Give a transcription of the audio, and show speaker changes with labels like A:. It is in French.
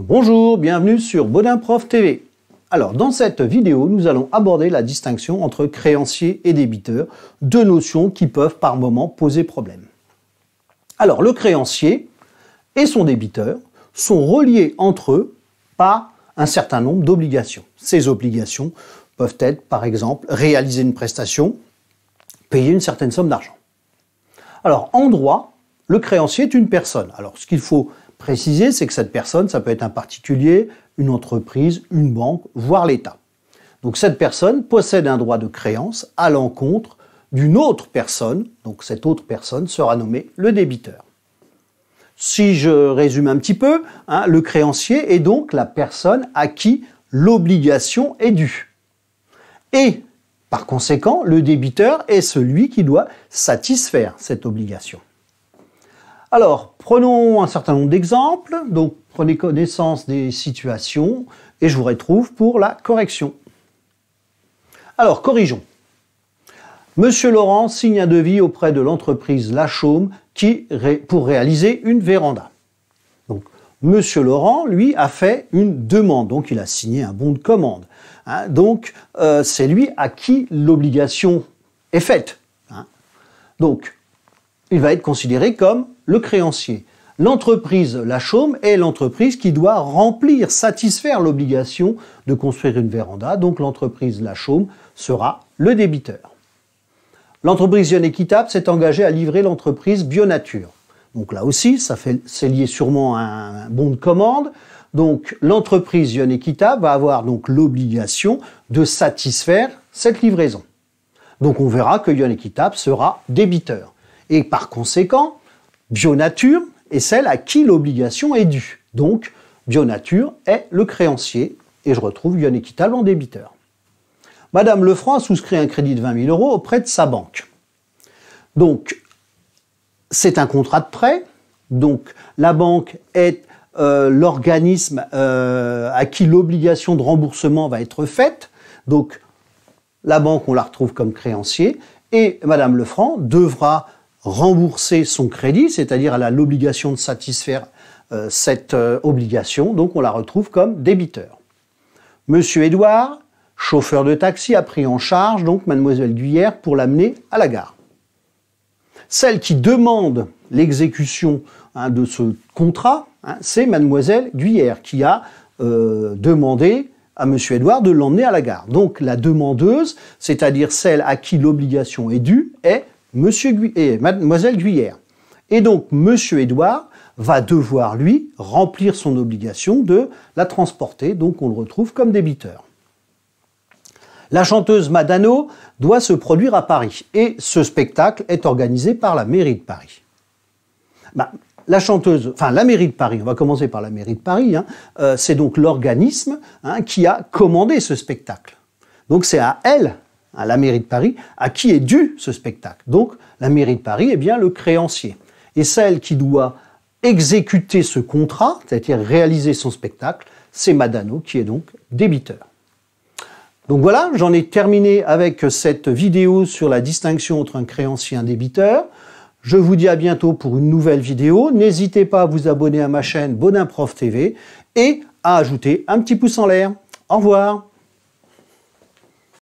A: Bonjour, bienvenue sur Baudin Prof TV. Alors, dans cette vidéo, nous allons aborder la distinction entre créancier et débiteur, deux notions qui peuvent par moments poser problème. Alors, le créancier et son débiteur sont reliés entre eux par un certain nombre d'obligations. Ces obligations peuvent être, par exemple, réaliser une prestation, payer une certaine somme d'argent. Alors, en droit, le créancier est une personne. Alors, ce qu'il faut préciser, c'est que cette personne, ça peut être un particulier, une entreprise, une banque, voire l'État. Donc cette personne possède un droit de créance à l'encontre d'une autre personne, donc cette autre personne sera nommée le débiteur. Si je résume un petit peu, hein, le créancier est donc la personne à qui l'obligation est due. Et par conséquent, le débiteur est celui qui doit satisfaire cette obligation. Alors, prenons un certain nombre d'exemples. Donc, prenez connaissance des situations et je vous retrouve pour la correction. Alors, corrigeons. Monsieur Laurent signe un devis auprès de l'entreprise Lachaume qui, pour réaliser une véranda. Donc, Monsieur Laurent, lui, a fait une demande, donc il a signé un bon de commande. Hein. donc, euh, c'est lui à qui l'obligation est faite. Hein. Donc, il va être considéré comme le créancier. L'entreprise La Chaume est l'entreprise qui doit remplir, satisfaire l'obligation de construire une véranda. Donc l'entreprise La Chaume sera le débiteur. L'entreprise Yon Équitable s'est engagée à livrer l'entreprise Bionature. Donc là aussi, ça c'est lié sûrement à un bon de commande. Donc l'entreprise Yon Équitable va avoir donc l'obligation de satisfaire cette livraison. Donc on verra que Yon Équitable sera débiteur. Et par conséquent, Bionature est celle à qui l'obligation est due. Donc, Bionature est le créancier et je retrouve bien équitable en débiteur. Madame Lefranc a souscrit un crédit de 20 000 euros auprès de sa banque. Donc, c'est un contrat de prêt. Donc, la banque est euh, l'organisme euh, à qui l'obligation de remboursement va être faite. Donc, la banque, on la retrouve comme créancier. Et Madame Lefranc devra rembourser son crédit, c'est-à-dire elle a l'obligation de satisfaire euh, cette euh, obligation, donc on la retrouve comme débiteur. Monsieur Édouard, chauffeur de taxi, a pris en charge donc mademoiselle Guyère pour l'amener à la gare. Celle qui demande l'exécution hein, de ce contrat, hein, c'est mademoiselle Guyère qui a euh, demandé à Monsieur Edouard de l'emmener à la gare. Donc la demandeuse, c'est-à-dire celle à qui l'obligation est due, est Monsieur Mademoiselle Guyère. Et donc, Monsieur Édouard va devoir, lui, remplir son obligation de la transporter, donc on le retrouve comme débiteur. La chanteuse Madano doit se produire à Paris, et ce spectacle est organisé par la mairie de Paris. Bah, la chanteuse, enfin la mairie de Paris, on va commencer par la mairie de Paris, hein. euh, c'est donc l'organisme hein, qui a commandé ce spectacle. Donc c'est à elle à la mairie de Paris, à qui est dû ce spectacle. Donc la mairie de Paris est eh bien le créancier. Et celle qui doit exécuter ce contrat, c'est-à-dire réaliser son spectacle, c'est Madano qui est donc débiteur. Donc voilà, j'en ai terminé avec cette vidéo sur la distinction entre un créancier et un débiteur. Je vous dis à bientôt pour une nouvelle vidéo. N'hésitez pas à vous abonner à ma chaîne Bonin TV et à ajouter un petit pouce en l'air. Au revoir